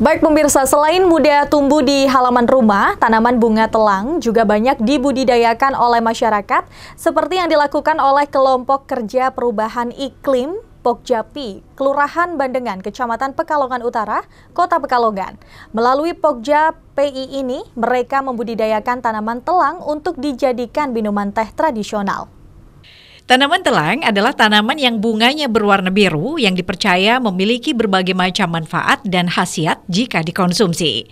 Baik pemirsa, selain mudah tumbuh di halaman rumah, tanaman bunga telang juga banyak dibudidayakan oleh masyarakat seperti yang dilakukan oleh kelompok kerja perubahan iklim Pokjapi, Kelurahan Bandengan, Kecamatan Pekalongan Utara, Kota Pekalongan. Melalui Pokja PI ini, mereka membudidayakan tanaman telang untuk dijadikan minuman teh tradisional. Tanaman telang adalah tanaman yang bunganya berwarna biru yang dipercaya memiliki berbagai macam manfaat dan khasiat jika dikonsumsi.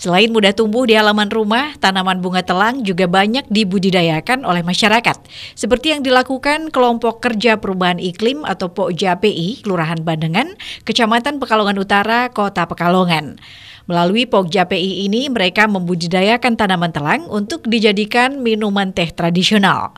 Selain mudah tumbuh di halaman rumah, tanaman bunga telang juga banyak dibudidayakan oleh masyarakat, seperti yang dilakukan kelompok kerja perubahan iklim atau POKJAPI, Kelurahan Bandengan, Kecamatan Pekalongan Utara, Kota Pekalongan. Melalui POKJAPI ini, mereka membudidayakan tanaman telang untuk dijadikan minuman teh tradisional.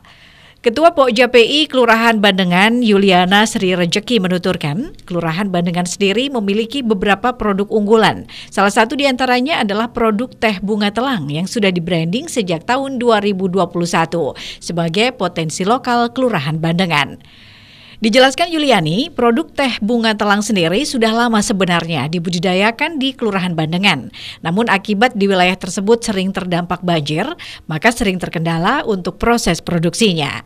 Ketua Pokja PI Kelurahan Bandengan Yuliana Sri Rejeki menuturkan, Kelurahan Bandengan sendiri memiliki beberapa produk unggulan. Salah satu diantaranya adalah produk teh bunga telang yang sudah dibranding sejak tahun 2021 sebagai potensi lokal Kelurahan Bandengan. Dijelaskan Yuliani, produk teh bunga telang sendiri sudah lama sebenarnya dibudidayakan di Kelurahan Bandengan. Namun akibat di wilayah tersebut sering terdampak banjir, maka sering terkendala untuk proses produksinya.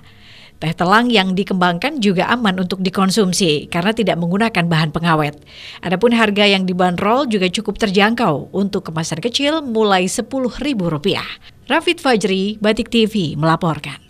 Teh telang yang dikembangkan juga aman untuk dikonsumsi karena tidak menggunakan bahan pengawet. Adapun harga yang dibanderol juga cukup terjangkau untuk kemasan kecil mulai Rp10.000. Rafid Fajri, Batik TV melaporkan.